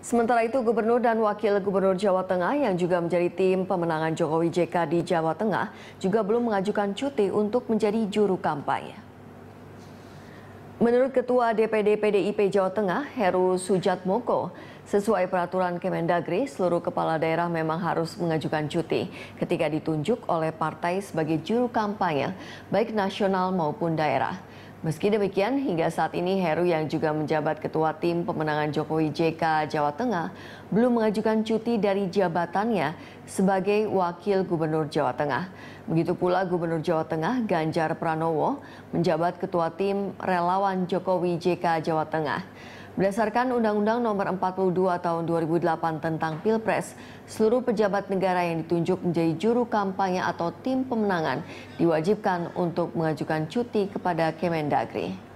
Sementara itu, Gubernur dan Wakil Gubernur Jawa Tengah yang juga menjadi tim pemenangan Jokowi JK di Jawa Tengah juga belum mengajukan cuti untuk menjadi juru kampanye. Menurut Ketua DPD PDIP Jawa Tengah, Heru Sujatmoko, sesuai peraturan Kemendagri, seluruh kepala daerah memang harus mengajukan cuti ketika ditunjuk oleh partai sebagai juru kampanye, baik nasional maupun daerah. Meski demikian, hingga saat ini Heru yang juga menjabat Ketua Tim Pemenangan Jokowi JK Jawa Tengah belum mengajukan cuti dari jabatannya sebagai Wakil Gubernur Jawa Tengah. Begitu pula Gubernur Jawa Tengah Ganjar Pranowo menjabat Ketua Tim Relawan Jokowi JK Jawa Tengah. Berdasarkan Undang-Undang Nomor 42 Tahun 2008 tentang Pilpres, seluruh pejabat negara yang ditunjuk menjadi juru kampanye atau tim pemenangan diwajibkan untuk mengajukan cuti kepada Kemendagri.